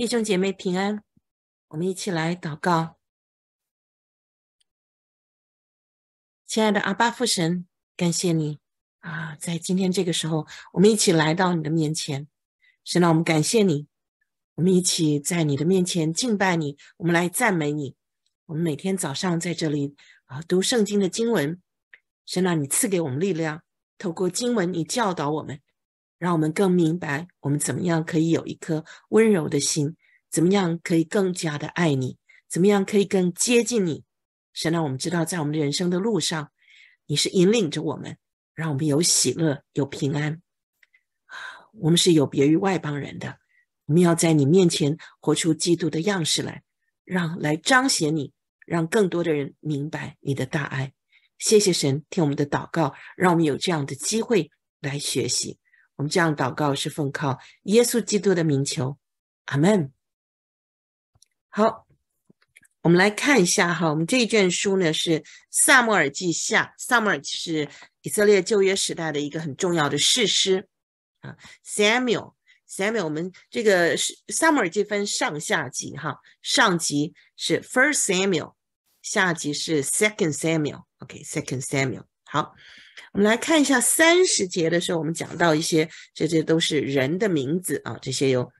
弟兄姐妹平安，我们一起来祷告。亲爱的阿巴父神，感谢你啊，在今天这个时候，我们一起来到你的面前。神啊，我们感谢你，我们一起在你的面前敬拜你，我们来赞美你。我们每天早上在这里啊读圣经的经文，神啊，你赐给我们力量，透过经文你教导我们。让我们更明白，我们怎么样可以有一颗温柔的心，怎么样可以更加的爱你，怎么样可以更接近你。神让我们知道，在我们人生的路上，你是引领着我们，让我们有喜乐、有平安。我们是有别于外邦人的，我们要在你面前活出基督的样式来，让来彰显你，让更多的人明白你的大爱。谢谢神，听我们的祷告，让我们有这样的机会来学习。我们这样祷告是奉靠耶稣基督的名求，阿门。好，我们来看一下哈，我们这一卷书呢是《萨母尔记下》，萨母尔是以色列旧约时代的一个很重要的士师啊。Samuel，Samuel，我们这个《萨母尔记》分上下集哈，上集是 First Samuel，下集是 Second Samuel。OK，Second Samuel，好。我们来看一下三十节的时候，我们讲到一些，这这些都是人的名字啊，这些有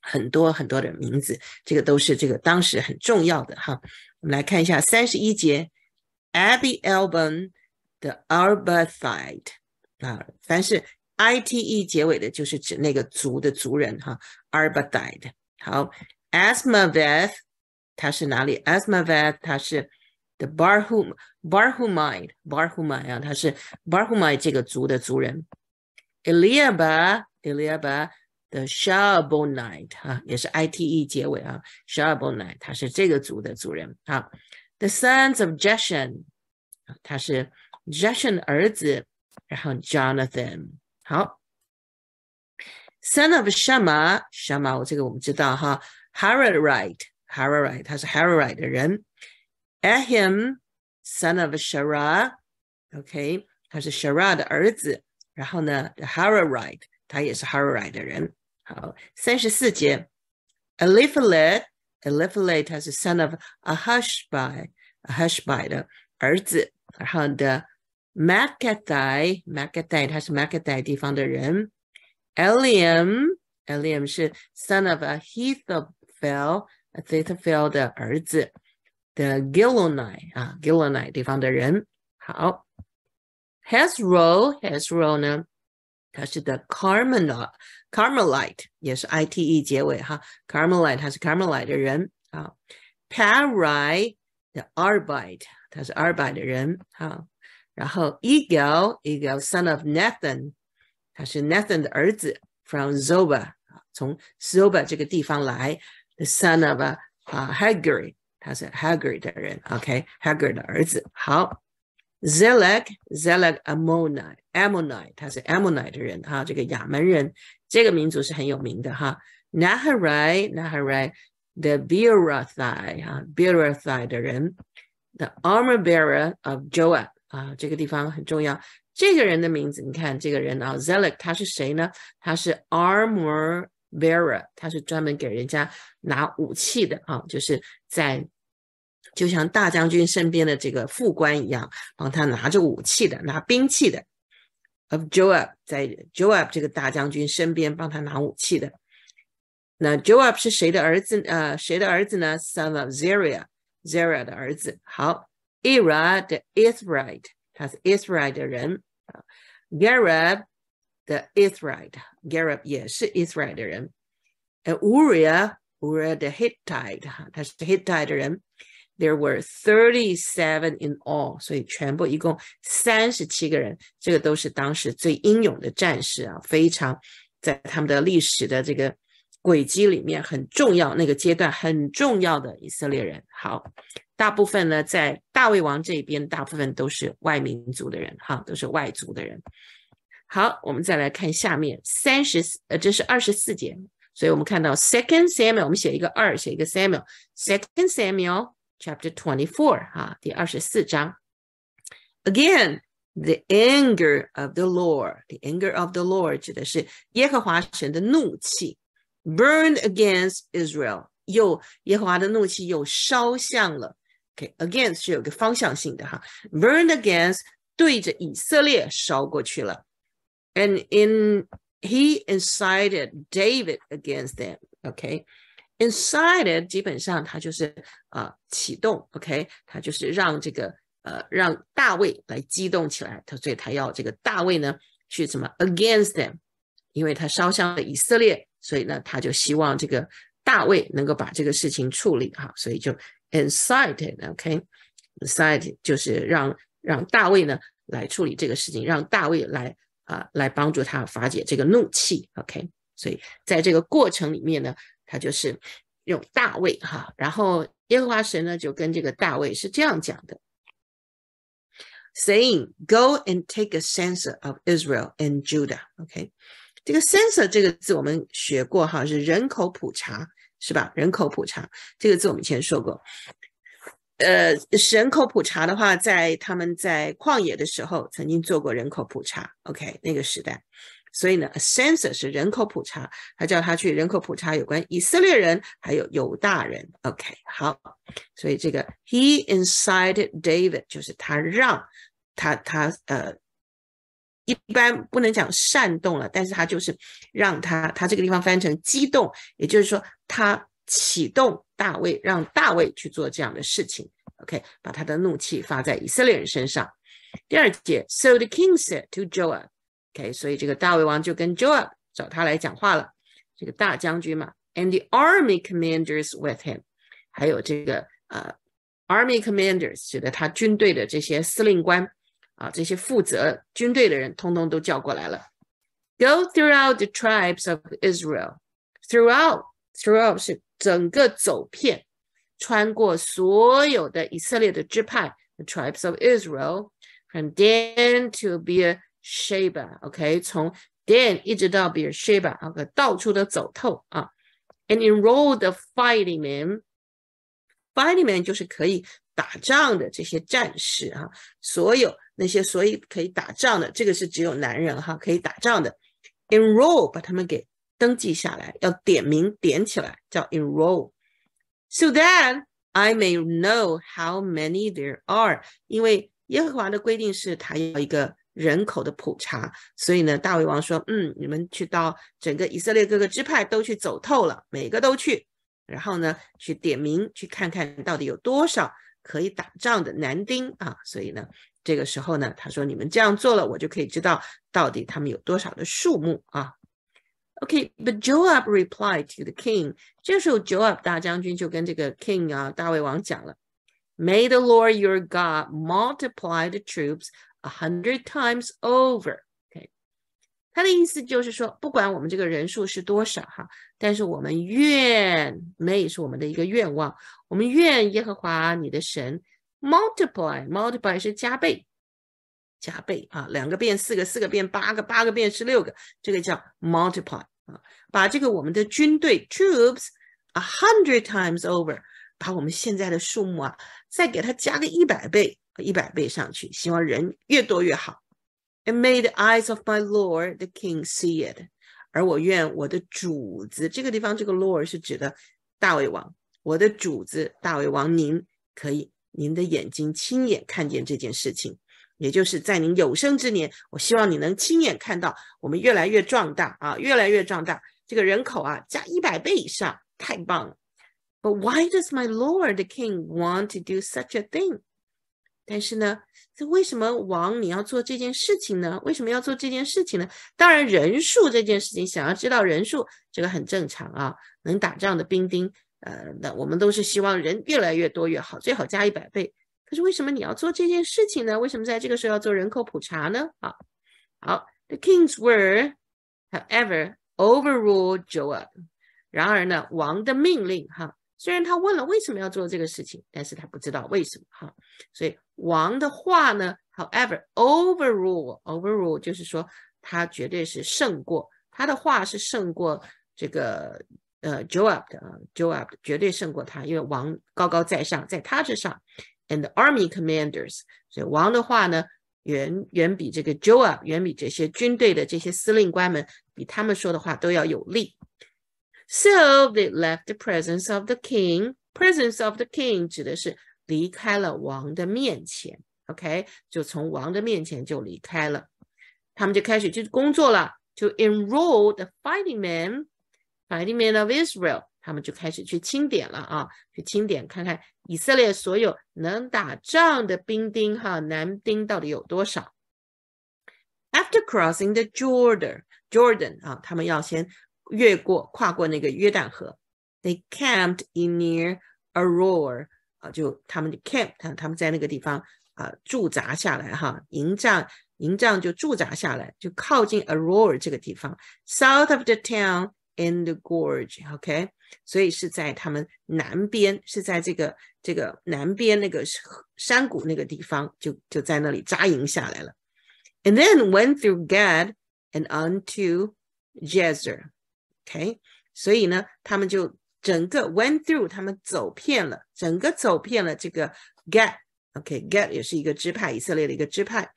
很多很多的名字，这个都是这个当时很重要的哈。我们来看一下三十一节 a b y Elbon 的 Arbaide 啊，凡是 ite 结尾的，就是指那个族的族人哈，Arbaide。好，Asmaveth 他是哪里？Asmaveth 他是。的 Barhum Barhumite Barhumite 啊，他是 Barhumite 这个族的族人。Eliaba Eliaba 的 Shabonite 啊，也是 ite 结尾啊，Shabonite 他是这个族的族人啊。The sons of Jeshen 他是 Jeshen 的儿子，然后 Jonathan 好。Son of Shama Shama 我这个我们知道哈，Hararite Hararite 他是 Hararite 的人。Ahim, son of Shara, OK，他是 Shara 的儿子。然后呢，Hararite，他也是 Hararite 的人。好，三十四节，Eliphelet，Eliphelet son of Ahashbi，Ahashbi 的儿子。然后的 Maccathy，Maccathy 他是 Maccathy 地方的人。Eliam，Eliam 是 son of Ahithophel，Ahithophel 的儿子。the Gilonai 啊，Gilonai ah, 地方的人。好，Hezro Hezro 呢，他是 the Carmel Carmelite，也是 I T E 结尾哈，Carmelite 他是 Carmelite 的人啊。Parai the Arbite 他是 Arbite 的人啊。然后 Egal Egal son of Nathan，他是 Nathan 的儿子，from Zoba 从 Zoba 这个地方来，the son of a 啊 Hagari 他是 h a g g a d 的人 o k h a g g a d 的儿子。好，Zeleg，Zeleg Ammonite，Ammonite，他是 Ammonite 的人哈，这个亚门人，这个民族是很有名的哈。Naharai，Naharai，the Berauthai 啊，Berauthai 的人，the Armorbearer of Joab 啊，这个地方很重要。这个人的名字，你看这个人啊，Zeleg 他是谁呢？他是 Armorbearer，他是专门给人家拿武器的啊，就是在。就像大将军身边的这个副官一样，帮他拿着武器的，拿兵器的。Of Joab 在 Joab 这个大将军身边帮他拿武器的。那 Joab 是谁的儿子？呃，谁的儿子呢？Son of z e r a z e r a 的儿子。好，Ira the i s r i t e 他是 i s r i t e 的人。g a r a b the i s r i t e g a r a b 也是 i s r i t e 的人。呃 u r i a u r i a 的 h Hittite，他是 Hittite 的人。There were thirty-seven in all，所以全部一共三十七个人，这个都是当时最英勇的战士啊，非常在他们的历史的这个轨迹里面很重要，那个阶段很重要的以色列人。好，大部分呢在大卫王这边，大部分都是外民族的人哈，都是外族的人。好，我们再来看下面三十，呃，这是二十四节，所以我们看到 Second Samuel，我们写一个二，写一个 Samuel，Second Samuel。chapter 24, Again, the anger of the Lord, the anger of the Lord burned against Israel，又耶和华的怒气又烧向了。OK，against、okay, burned against And in he incited David against them. OK，Incited 基本上，它就是啊启动，OK，它就是让这个呃让大卫来激动起来，他所以他要这个大卫呢去怎么 against them，因为他烧香了以色列，所以呢他就希望这个大卫能够把这个事情处理哈，所以就 incited，OK，incited 就是让让大卫呢来处理这个事情，让大卫来啊来帮助他发解这个怒气，OK，所以在这个过程里面呢。他就是用大卫哈，然后耶和华神呢就跟这个大卫是这样讲的：saying, go and take a c e n s o r of Israel and Judah. OK，这个 c e n s o r 这个字我们学过哈，是人口普查是吧？人口普查这个字我们以前说过，呃，人口普查的话，在他们在旷野的时候曾经做过人口普查。OK，那个时代。所以呢，a census 是人口普查，他叫他去人口普查有关以色列人还有犹大人。OK，好，所以这个 he incited David 就是他让他他呃，一般不能讲煽动了，但是他就是让他他这个地方翻成激动，也就是说他启动大卫，让大卫去做这样的事情。OK，把他的怒气发在以色列人身上。第二节，so the king said to Joab。OK，所以这个大胃王就跟 Joab 找他来讲话了，这个大将军嘛。And the army commanders with him，还有这个呃 army commanders，指的他军队的这些司令官啊，这些负责军队的人，通通都叫过来了。Go throughout the tribes of Israel, throughout 是整个走遍，穿过所有的以色列的支派，the tribes of Israel, from Dan to Beer。Sheba，OK，、okay? 从 Dan 一直到 Beersheba 啊，可到处都走透啊。And enrolled the fighting men，fighting men 就是可以打仗的这些战士啊，所有那些所以可以打仗的，这个是只有男人哈、啊、可以打仗的。Enroll 把他们给登记下来，要点名点起来，叫 enroll。So that I may know how many there are，因为耶和华的规定是他要一个。人口的普查，所以呢，大卫王说：“嗯，你们去到整个以色列各个支派都去走透了，每个都去，然后呢，去点名，去看看到底有多少可以打仗的男丁啊。”所以呢，这个时候呢，他说：“你们这样做了，我就可以知道到底他们有多少的数目啊。”OK，But Joab replied to the king。这个时候，Joab 大将军就跟这个 King 啊，大卫王讲了：“May the Lord your God multiply the troops。” A hundred times over。OK，他的意思就是说，不管我们这个人数是多少哈，但是我们愿，may 是我们的一个愿望，我们愿耶和华你的神 multiply，multiply 是加倍，加倍啊，两个变四个，四个变八个，八个变十六个，这个叫 multiply 啊，把这个我们的军队 troops a hundred times over，把我们现在的数目啊，再给它加个一百倍。一百倍上去，希望人越多越好。And may the eyes of my lord, the king, see it. 而我愿我的主子，这个地方这个 lord 是指的大卫王，我的主子大卫王，您可以，您的眼睛亲眼看见这件事情。也就是在您有生之年，我希望你能亲眼看到我们越来越壮大啊，越来越壮大。这个人口啊，加一百倍以上，太棒了。But why does my lord, the king, want to do such a thing? 但是呢，这为什么王你要做这件事情呢？为什么要做这件事情呢？当然，人数这件事情，想要知道人数，这个很正常啊。能打仗的兵丁，呃，那我们都是希望人越来越多越好，最好加一百倍。可是为什么你要做这件事情呢？为什么在这个时候要做人口普查呢？啊，好，The kings were, however, overruled Joab。然而呢，王的命令哈。虽然他问了为什么要做这个事情，但是他不知道为什么哈。所以王的话呢，however, o v e r r u l e o v e r r u l e 就是说他绝对是胜过他的话是胜过这个呃 Joab 的，Joab 啊绝对胜过他，因为王高高在上，在他之上。And army commanders，所以王的话呢，远远比这个 Joab 远比这些军队的这些司令官们，比他们说的话都要有力。So they left the presence of the king. Presence of the king 指的是离开了王的面前，OK，就从王的面前就离开了。他们就开始去工作了，to enroll the fighting men, fighting men of Israel。他们就开始去清点了啊，去清点看看以色列所有能打仗的兵丁哈，男丁到底有多少。After crossing the Jordan, Jordan 啊，他们要先越过跨过那个约旦河。They camped in near Aror 啊，就他们的 camp，他他们在那个地方啊驻扎下来哈，营帐营帐就驻扎下来，就靠近 Aror 这个地方，south of the town in the gorge，OK，、okay? 所以是在他们南边，是在这个这个南边那个山谷那个地方，就就在那里扎营下来了。And then went through Gad and unto Jezer. Okay, OK，所以呢，他们就整个 went through，他们走遍了，整个走遍了这个 Gad，OK，Gad、okay, 也是一个支派，以色列的一个支派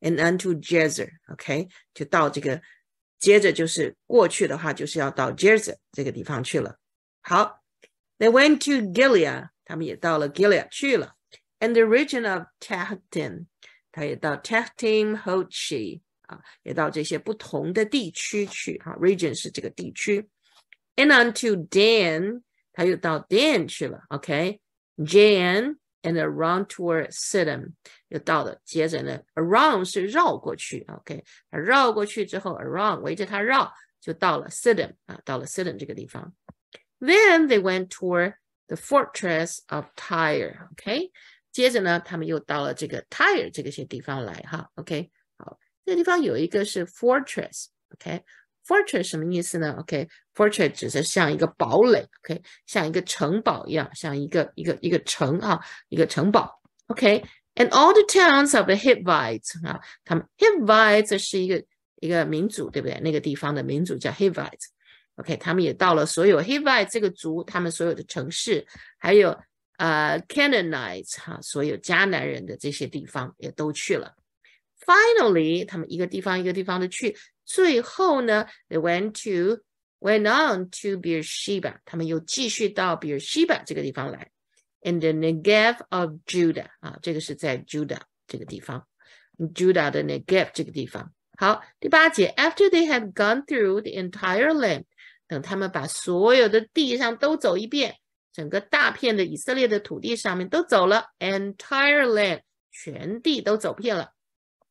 ，and unto Jezer，OK，、okay, 就到这个，接着就是过去的话，就是要到 Jezer 这个地方去了。好，They went to Gilead，他们也到了 Gilead 去了，and the region of Tahtin，他也到 Tahtim Hoshi。啊，也到这些不同的地区去哈、啊、，region 是这个地区。And unto Dan，他又到 Dan 去了，OK，Jan、okay? and around toward Sidon 是绕过去，OK，他绕过去之后，around 围着他绕就到了 Sidon 啊，到了 Sidon 这个地方。Then they went toward the fortress of Tyre，OK，、okay? 接着呢，他们又到了这个 Tyre 这个些地方来哈，OK。这个地方有一个是 fortress，OK，fortress 什么意思呢？OK，fortress 指的像一个堡垒，OK，像一个城堡一样，像一个一个一个城啊，一个城堡，OK，and all the towns of the Hivites 啊，他们 Hivites 是一个一个民族，对不对？那个地方的民族叫 Hivites。OK，他们也到了所有 Hivite 这个族，他们所有的城市，还有呃 Canaanites 哈，所有迦南人的这些地方也都去了。Finally, they went to went on to Beersheba，他们又继续到 Beersheba 这个地方来，in the Negev of Judah 啊，这个是在 Judah 这个地方，Judah 的 Negev 这个地方。好，第八节，After they had gone through the entire land，等他们把所有的地上都走一遍，整个大片的以色列的土地上面都走了，entire land 全地都走遍了。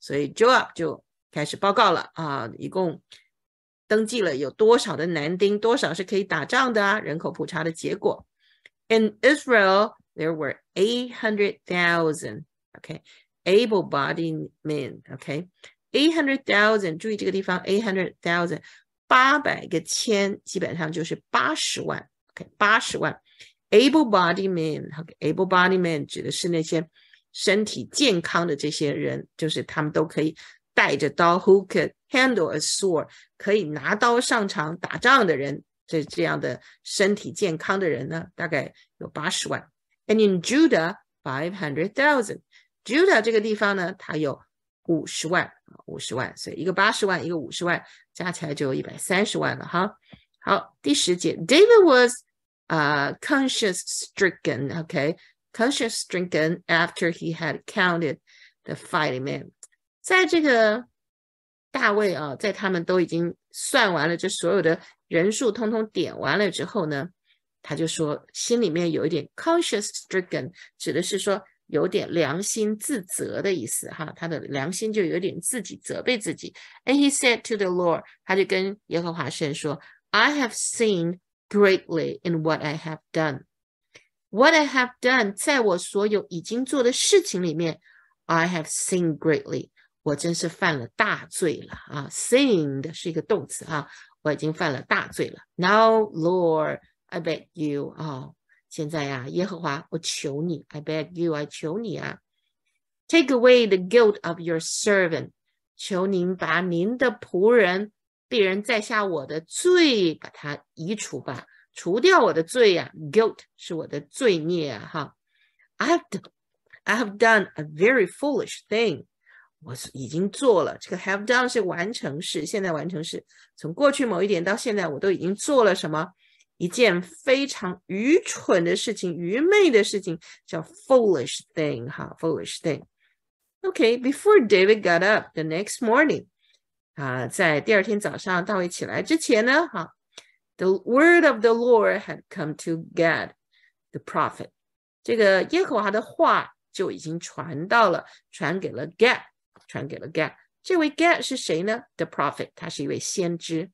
所以 Joab 就开始报告了啊，一共登记了有多少的男丁，多少是可以打仗的啊？人口普查的结果。In Israel there were eight hundred thousand, okay, able-bodied men, okay, eight hundred thousand。注意这个地方，eight hundred thousand，八百个千基本上就是八十万，OK，八十万。able-bodied men，OK，able-bodied a y men 指的是那些。身体健康的这些人，就是他们都可以带着刀，who c o u l d handle a sword，可以拿刀上场打仗的人。这这样的身体健康的人呢，大概有八十万。And in Judah, five hundred thousand. Judah 这个地方呢，它有五十万，五十万。所以一个八十万，一个五十万，加起来就有一百三十万了，哈。好，第十节，David was 啊 c o n s c i o u s stricken. Okay. Conscious stricken after he had counted the fighting men。在这个大卫啊，在他们都已经算完了这所有的人数，通通点完了之后呢，他就说心里面有一点 conscience stricken，指的是说有点良心自责的意思哈，他的良心就有点自己责备自己。And he said to the Lord，他就跟耶和华神说，I have sinned greatly in what I have done。What I have done，在我所有已经做的事情里面，I have sinned greatly，我真是犯了大罪了啊！Sinned 是一个动词啊，我已经犯了大罪了。Now, Lord, I beg you 啊，现在呀，耶和华，我求你，I beg you，我求你啊，Take away the guilt of your servant，求您把您的仆人被人在下我的罪，把它移除吧。除掉我的罪呀，guilt 是我的罪孽啊！哈，I've done, I've done a very foolish thing. 我已经做了这个 have done 是完成式，现在完成式，从过去某一点到现在，我都已经做了什么一件非常愚蠢的事情，愚昧的事情，叫 foolish thing 哈，foolish thing. OK, before David got up the next morning 啊，在第二天早上大卫起来之前呢，哈。The word of the Lord had come to Gad, the prophet。这个耶和华的话就已经传到了，传给了 Gad，传给了 Gad。这位 Gad 是谁呢？The prophet，他是一位先知。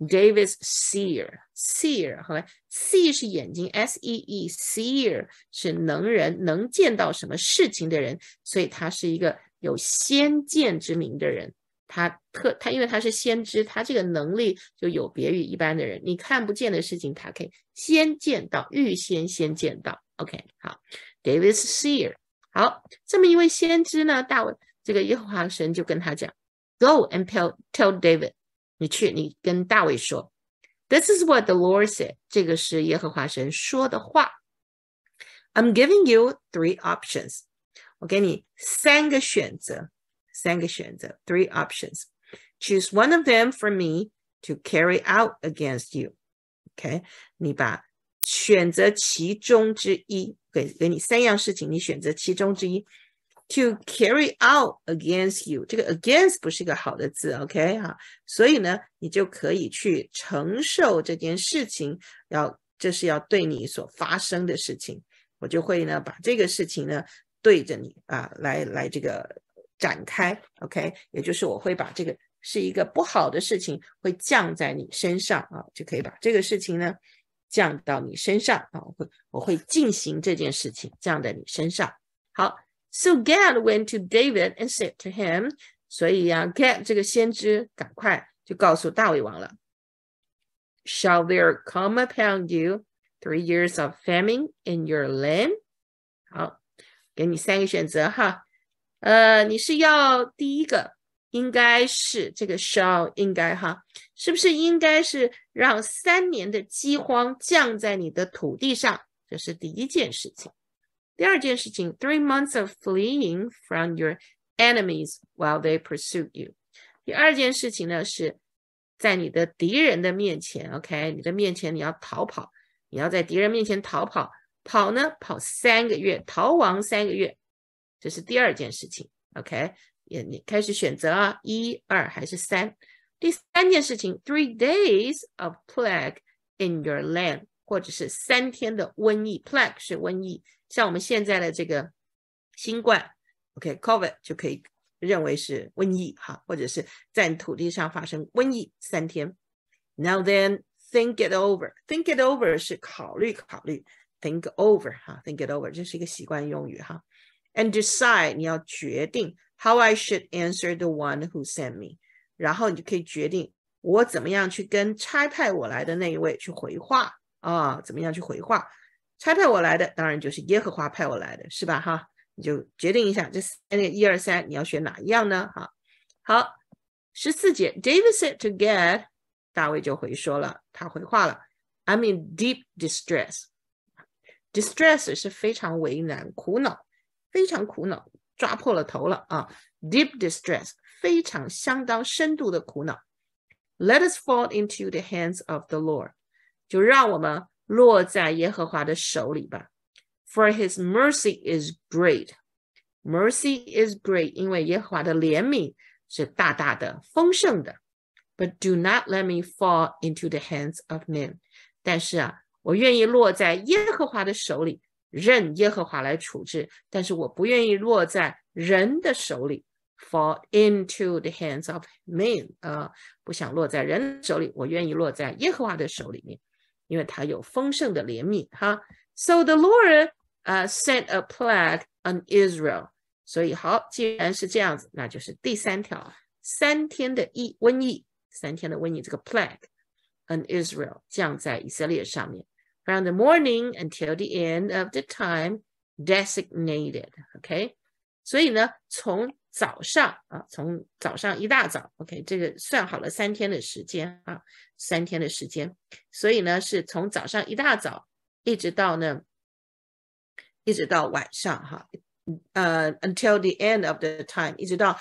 David's seer，seer see 是眼睛，s e e，seer 是能人，能见到什么事情的人，所以他是一个有先见之明的人。他特他，因为他是先知，他这个能力就有别于一般的人。你看不见的事情，他可以先见到，预先先见到。OK，好，David seer。好，这么一位先知呢，大卫这个耶和华神就跟他讲，Go and tell tell David，你去，你跟大卫说，This is what the Lord said，这个是耶和华神说的话。I'm giving you three options，我给你三个选择。三个选择 t h r e e options. Choose one of them for me to carry out against you. o k 你把选择其中之一给给你三样事情，你选择其中之一 to carry out against you. 这个 against 不是一个好的字，OK 哈，所以呢，你就可以去承受这件事情。要这是要对你所发生的事情，我就会呢把这个事情呢对着你啊来来这个。展开，OK，也就是我会把这个是一个不好的事情会降在你身上啊，就可以把这个事情呢降到你身上啊，我会我会进行这件事情降在你身上。好，So Gad went to David and said to him，所以呀、啊、，Gad 这个先知赶快就告诉大卫王了，Shall there come upon you three years of famine in your land？好，给你三个选择哈。呃，你是要第一个，应该是这个 shall 应该哈，是不是应该是让三年的饥荒降在你的土地上？这是第一件事情。第二件事情，three months of fleeing from your enemies while they pursue you。第二件事情呢是在你的敌人的面前，OK，你的面前你要逃跑，你要在敌人面前逃跑，跑呢跑三个月，逃亡三个月。这是第二件事情，OK，也你开始选择啊，一、二还是三？第三件事情，three days of plague in your land，或者是三天的瘟疫，plague 是瘟疫，像我们现在的这个新冠，OK，covid 就可以认为是瘟疫哈，或者是在土地上发生瘟疫三天。Now then，think it over，think it over 是考虑考虑，think over 哈，think it over 这是一个习惯用语哈。And decide 你要决定 how I should answer the one who sent me，然后你就可以决定我怎么样去跟差派我来的那一位去回话啊，怎么样去回话？差派我来的，当然就是耶和华派我来的，是吧？哈，你就决定一下这三、一、二、三，你要选哪一样呢？哈，好，十四节，David said to God，大卫就回说了，他回话了，I'm in deep distress，distress 是非常为难、苦恼。非常苦恼，抓破了头了啊！Deep distress，非常相当深度的苦恼。Let us fall into the hands of the Lord，就让我们落在耶和华的手里吧。For His mercy is great，mercy is great，因为耶和华的怜悯是大大的、丰盛的。But do not let me fall into the hands of men，但是啊，我愿意落在耶和华的手里。任耶和华来处置，但是我不愿意落在人的手里，fall into the hands of men 啊，不想落在人手里，我愿意落在耶和华的手里面，因为他有丰盛的怜悯哈。So the Lord uh, s e n t a plague on Israel。所以好，既然是这样子，那就是第三条，三天的疫瘟疫，三天的瘟疫，这个 plague on Israel 降在以色列上面。Around the morning until the end of the time designated, OK。所以呢，从早上啊，从早上一大早，OK，这个算好了三天的时间啊，三天的时间。所以呢，是从早上一大早一直到呢，一直到晚上哈，呃，until the end of the time，一直到。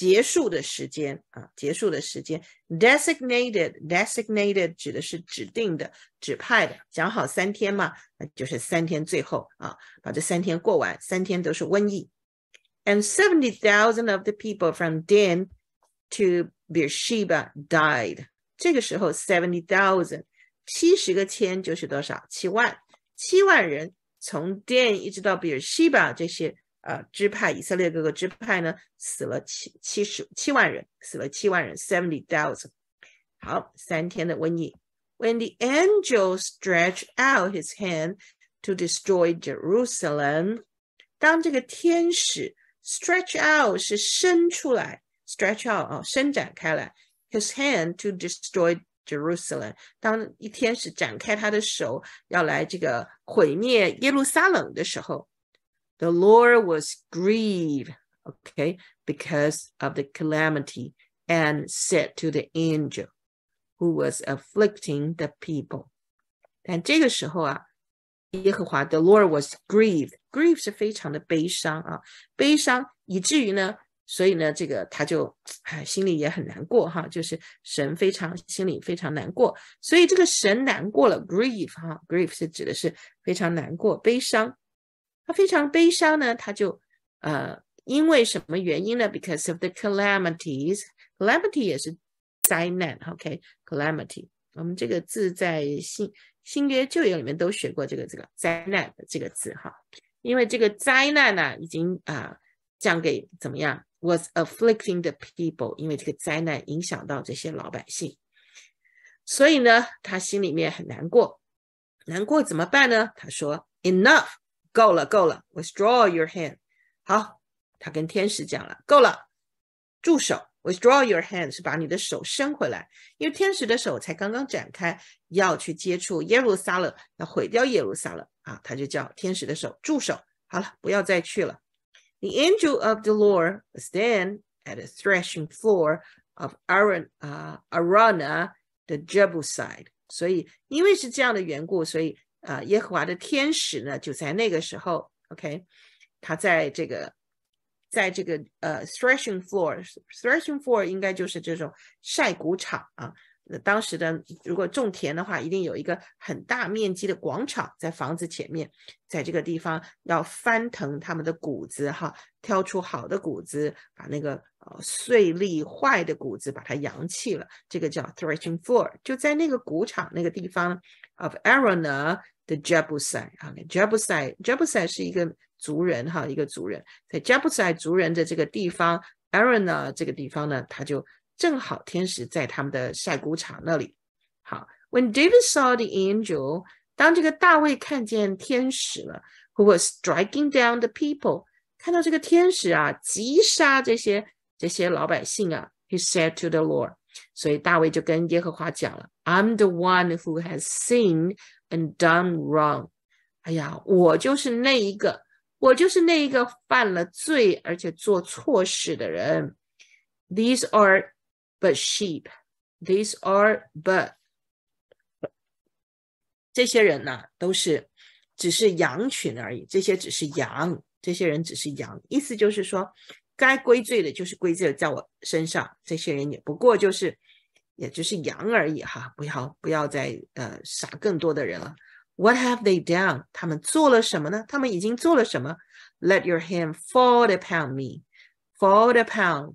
结束的时间啊，结束的时间，designated designated 指的是指定的、指派的。讲好三天嘛，那就是三天最后啊，把这三天过完，三天都是瘟疫。And seventy thousand of the people from Dan to Beer Sheba died。这个时候，seventy thousand 七十个千就是多少？七万，七万人从 Dan 一直到 Beer Sheba 这些。啊，支派以色列各个支派呢，死了七七十七万人，死了七万人，seventy thousand。好，三天的瘟疫。When the angel stretched out his hand to destroy Jerusalem，当这个天使 stretch out 是伸出来，stretch out 啊伸展开来，his hand to destroy Jerusalem，当一天使展开他的手要来这个毁灭耶路撒冷的时候。The Lord was grieved, okay, because of the calamity, and said to the angel who was afflicting the people. 但这个时候啊，耶和华 the Lord was grieved。grief 是非常的悲伤啊，悲伤以至于呢，所以呢，这个他就哎心里也很难过哈，就是神非常心里非常难过，所以这个神难过了，grief 哈，grief 是指的是非常难过、悲伤。他非常悲伤呢，他就呃，因为什么原因呢？Because of the calamities，calamity 也是灾难，OK，calamity。我们这个字在新新约旧约里面都学过这个这个灾难的这个字哈。因为这个灾难呢，已经啊，降给怎么样？Was afflicting the people，因为这个灾难影响到这些老百姓，所以呢，他心里面很难过，难过怎么办呢？他说，Enough。够了，够了，withdraw your hand。好，他跟天使讲了，够了，住手，withdraw your hand 是把你的手伸回来，因为天使的手才刚刚展开，要去接触耶路撒冷，要毁掉耶路撒冷啊，他就叫天使的手住手，好了，不要再去了。The angel of the Lord was then at the threshing floor of Aaron 啊、uh, Arana the Jebusite。所以因为是这样的缘故，所以啊，耶和华的天使呢，就在那个时候，OK，他在这个，在这个呃 threshing floor，threshing floor 应该就是这种晒谷场啊。那当时的如果种田的话，一定有一个很大面积的广场在房子前面，在这个地方要翻腾他们的谷子哈，挑出好的谷子，把那个碎粒坏的谷子把它扬弃了，这个叫 threshing floor，就在那个谷场那个地方。of Aaron the Jebusite okay, Jebusite 是一个族人哈，一个族人，在 Jebusite 族人的这个地方，Aaron 呢这个地方呢，他就正好天使在他们的晒谷场那里。好，When David saw the angel，当这个大卫看见天使了，Who was striking down the people，看到这个天使啊，击杀这些这些老百姓啊，He said to the Lord。所以大卫就跟耶和华讲了：“I'm the one who has seen and done wrong。哎呀，我就是那一个，我就是那一个犯了罪而且做错事的人。These are but sheep。These are but 这些人呢，都是只是羊群而已。这些只是羊，这些人只是羊。意思就是说。”该归罪的，就是归罪在我身上。这些人也不过就是，也就是羊而已哈。不要不要再呃杀更多的人了。What have they done？他们做了什么呢？他们已经做了什么？Let your hand fall upon me，fall upon，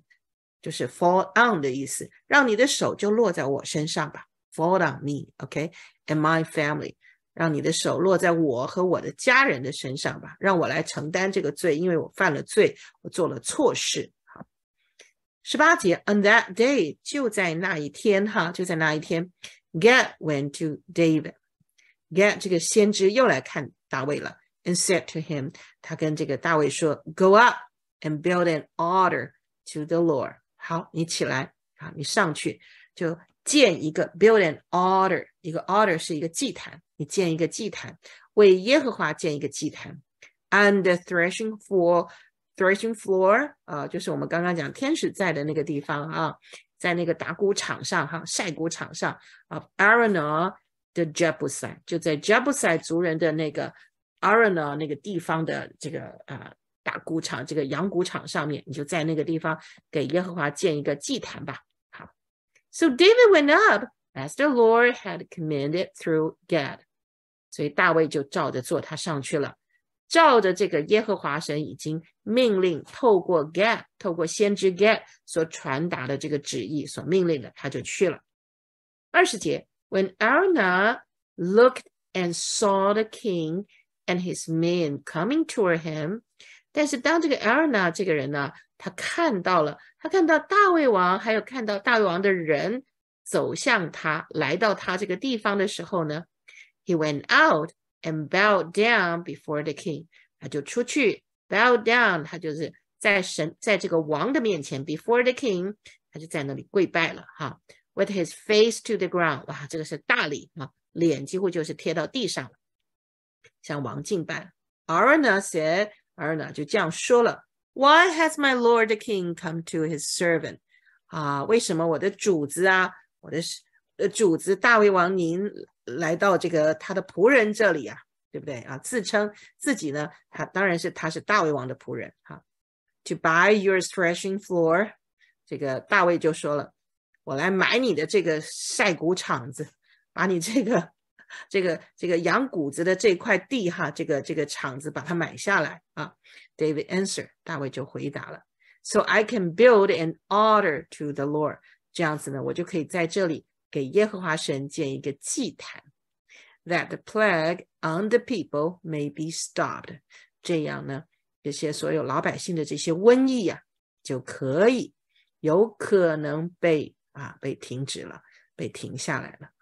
就是 fall on 的意思。让你的手就落在我身上吧。Fall on me，OK？And my family。让你的手落在我和我的家人的身上吧，让我来承担这个罪，因为我犯了罪，我做了错事。好，十八节，On that day 就在那一天，哈，就在那一天 g e t went to d a v i d g e t 这个先知又来看大卫了，and said to him，他跟这个大卫说，Go up and build an altar to the Lord。好，你起来啊，你上去就。建一个，build an altar，一个 altar 是一个祭坛，你建一个祭坛，为耶和华建一个祭坛。Under threshing floor, threshing floor，啊，就是我们刚刚讲天使在的那个地方啊，在那个打谷场上哈，晒谷场上啊 a r o n a the Jebusite 就在 Jebusite 族人的那个 a r o n a 那个地方的这个啊打谷场，这个养谷场上面，你就在那个地方给耶和华建一个祭坛吧。So David went up as the Lord had commanded through Gad. 所以大卫就照着做，他上去了，照着这个耶和华神已经命令，透过 Gad，透过先知 Gad 所传达的这个旨意，所命令的，他就去了。二十节，When Arna looked and saw the king and his men coming toward him，但是当这个 Arna 这个人呢，他看到了，他看到大胃王，还有看到大胃王的人走向他，来到他这个地方的时候呢，He went out and bowed down before the king。他就出去，bowed down，他就是在神，在这个王的面前，before the king，他就在那里跪拜了，哈，with his face to the ground。哇，这个是大礼啊，脸几乎就是贴到地上了，向王敬拜。Arna said，Arna 就这样说了。Why has my lord the king come to his servant? servant？啊，为什么我的主子啊，我的呃主子大卫王您来到这个他的仆人这里啊，对不对啊？自称自己呢，他当然是他是大卫王的仆人哈。To buy your threshing floor，这个大卫就说了，我来买你的这个晒谷场子，把你这个这个这个养谷子的这块地哈，这个这个厂子把它买下来啊。David a n s w e r 大卫就回答了。So I can build an altar to the Lord，这样子呢，我就可以在这里给耶和华神建一个祭坛，that the plague on the people may be stopped。这样呢，这些所有老百姓的这些瘟疫呀，就可以有可能被啊被停止了，被停下来了。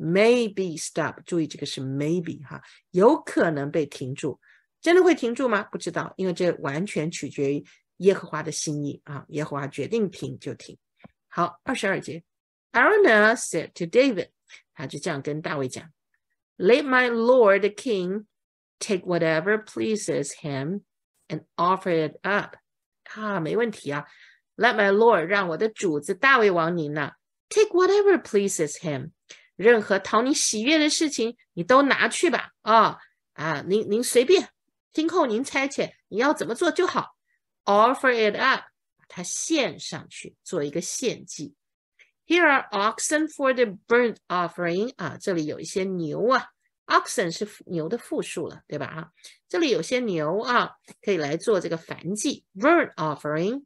maybe stop，注意这个是 maybe 哈，有可能被停住，真的会停住吗？不知道，因为这完全取决于耶和华的心意啊，耶和华决定停就停。好，二十二节，Araunah said to David，他就这样跟大卫讲，Let my lord the king take whatever pleases him and offer it up。啊，没问题啊，Let my lord 让我的主子大卫王您呐 take whatever pleases him。任何讨你喜悦的事情，你都拿去吧。啊啊，您您随便，今后您差遣，你要怎么做就好。Offer it up，把它献上去，做一个献祭。Here are oxen for the burnt offering。啊，这里有一些牛啊，oxen 是牛的复数了，对吧？啊，这里有些牛啊，可以来做这个燔祭，burnt offering。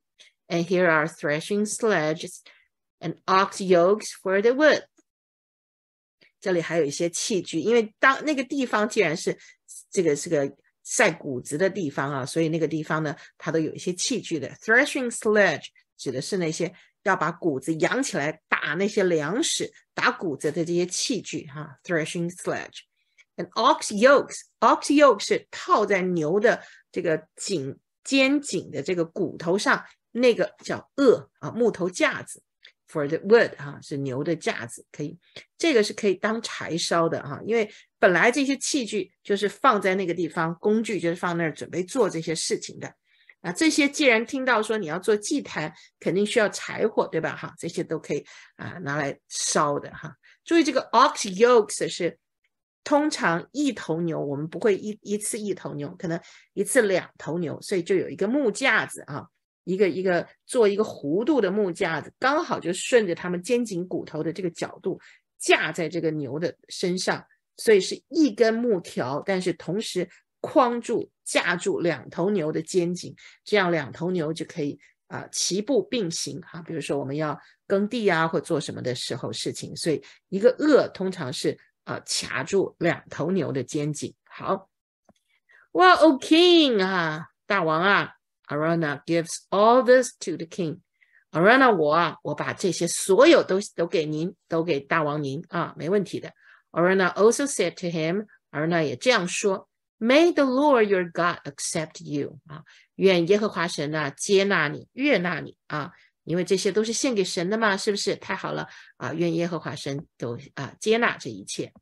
And here are threshing sledges and ox yokes for the wood。这里还有一些器具，因为当那个地方既然是这个是个晒谷子的地方啊，所以那个地方呢，它都有一些器具的。threshing sledge 指的是那些要把谷子扬起来打那些粮食、打谷子的这些器具哈。threshing sledge a n ox yokes，ox yokes 是套在牛的这个颈肩颈的这个骨头上那个叫轭啊，木头架子。For the wood，哈，是牛的架子，可以，这个是可以当柴烧的哈，因为本来这些器具就是放在那个地方，工具就是放那儿准备做这些事情的，啊，这些既然听到说你要做祭坛，肯定需要柴火，对吧？哈，这些都可以啊，拿来烧的哈。注意这个 ox yokes 是通常一头牛，我们不会一一次一头牛，可能一次两头牛，所以就有一个木架子啊。一个一个做一个弧度的木架子，刚好就顺着他们肩颈骨头的这个角度架在这个牛的身上，所以是一根木条，但是同时框住、架住两头牛的肩颈，这样两头牛就可以啊齐步并行哈。比如说我们要耕地啊或做什么的时候事情，所以一个轭通常是啊卡住两头牛的肩颈。好，哇，O King 啊，大王啊。Arana gives all this to the king. Arana，我啊，我把这些所有都都给您，都给大王您啊，没问题的。Arana also said to him, him，而呢也这样说，May the Lord your God accept you 啊，愿耶和华神呢、啊、接纳你，悦纳你啊，因为这些都是献给神的嘛，是不是？太好了啊，愿耶和华神都啊接纳这一切。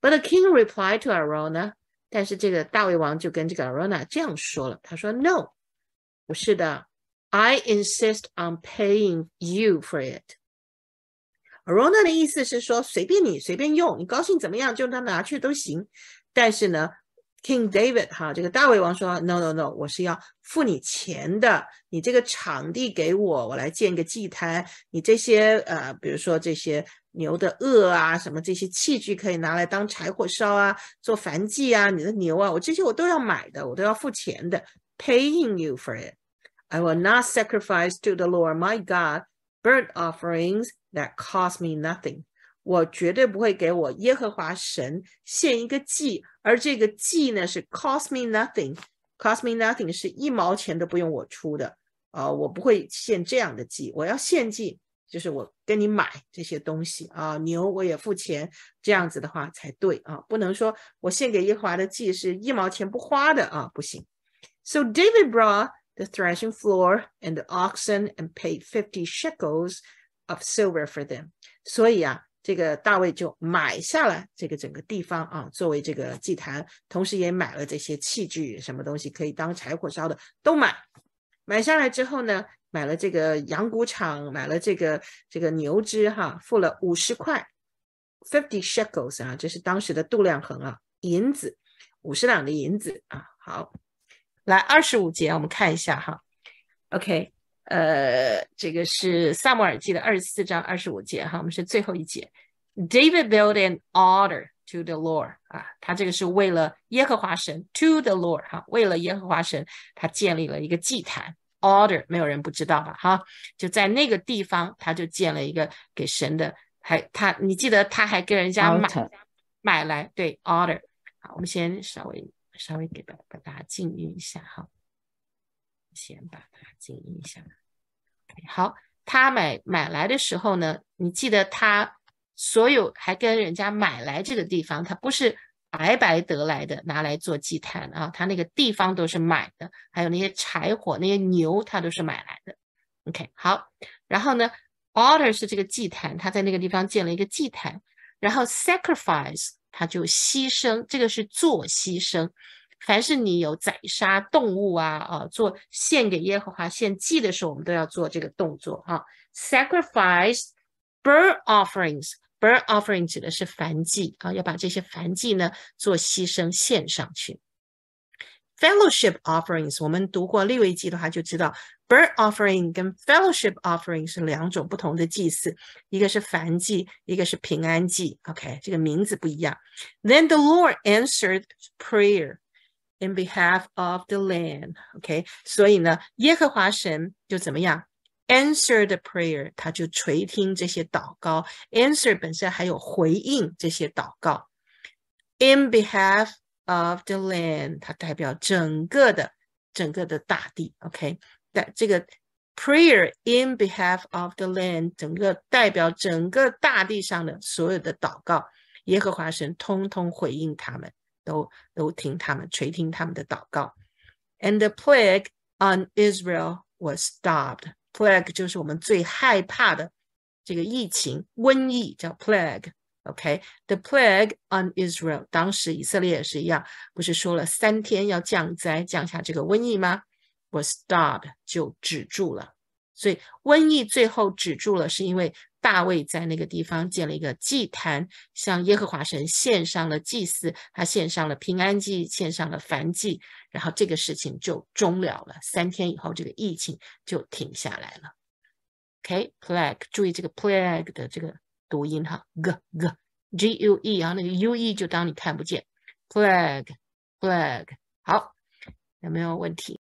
But the king replied to Arana，但是这个大卫王就跟这个 Arana 这样说了，他说，No。不是的，I insist on paying you for it。Arona 的意思是说，随便你，随便用，你高兴怎么样就拿拿去都行。但是呢，King David 哈，这个大卫王说，No，No，No，我是要付你钱的。你这个场地给我，我来建个祭坛。你这些呃，比如说这些牛的轭啊，什么这些器具可以拿来当柴火烧啊，做燔祭啊，你的牛啊，我这些我都要买的，我都要付钱的，paying you for it。I will not sacrifice to the Lord my God burnt offerings that cost me nothing. 我绝对不会给我耶和华神献一个祭，而这个祭呢是 cost me nothing. Cost me nothing 是一毛钱都不用我出的。啊，我不会献这样的祭，我要献祭就是我跟你买这些东西啊，牛我也付钱，这样子的话才对啊，不能说我献给耶和华的祭是一毛钱不花的啊，不行。So David brought the threshing floor and the oxen and paid fifty shekels of silver for them，所以啊，这个大卫就买下了这个整个地方啊，作为这个祭坛，同时也买了这些器具，什么东西可以当柴火烧的都买。买下来之后呢，买了这个羊骨场，买了这个这个牛脂哈，付了五十块，fifty shekels 啊，这是当时的度量衡啊，银子，五十两的银子啊，好。来二十五节，我们看一下哈。OK，呃，这个是萨姆尔记的二十四章二十五节哈。我们是最后一节。David built an altar to the Lord 啊，他这个是为了耶和华神，to the Lord 哈，为了耶和华神，他建立了一个祭坛。o r d e r 没有人不知道吧？哈，就在那个地方，他就建了一个给神的。还他，你记得他还跟人家买买来对 o r d e r 好，我们先稍微。稍微给把把它静音一下哈，先把它静音一下。OK，好，他买买来的时候呢，你记得他所有还跟人家买来这个地方，他不是白白得来的，拿来做祭坛啊，他那个地方都是买的，还有那些柴火、那些牛，他都是买来的。OK，好，然后呢 o r d e r 是这个祭坛，他在那个地方建了一个祭坛，然后 sacrifice。他就牺牲，这个是做牺牲。凡是你有宰杀动物啊啊，做献给耶和华献祭的时候，我们都要做这个动作啊。Sacrifice, burnt offerings, burnt offering 指的是燔祭啊，要把这些燔祭呢做牺牲献上去。Fellowship offerings，我们读过利未记的话，就知道。burnt offering 跟 fellowship offering 是两种不同的祭祀，一个是燔祭，一个是平安祭。OK，这个名字不一样。Then the Lord answered prayer in behalf of the land。OK，所以呢，耶和华神就怎么样？Answer the prayer，他就垂听这些祷告。Answer 本身还有回应这些祷告。In behalf of the land，它代表整个的整个的大地。OK，代这个 prayer in behalf of the land，整个代表整个大地上的所有的祷告，耶和华神通通回应他们，都都听他们垂听他们的祷告。And the plague on Israel was stopped. Plague 就是我们最害怕的这个疫情，瘟疫叫 the plague on Israel，当时以色列也是一样，不是说了三天要降灾，降下这个瘟疫吗？was stopped 就止住了，所以瘟疫最后止住了，是因为大卫在那个地方建了一个祭坛，向耶和华神献上了祭祀，他献上了平安祭，献上了燔祭，然后这个事情就终了了。三天以后，这个疫情就停下来了。o k plague，注意这个 plague 的这个读音哈，g g g u e 啊，那个 u e 就当你看不见。plague plague，好，有没有问题？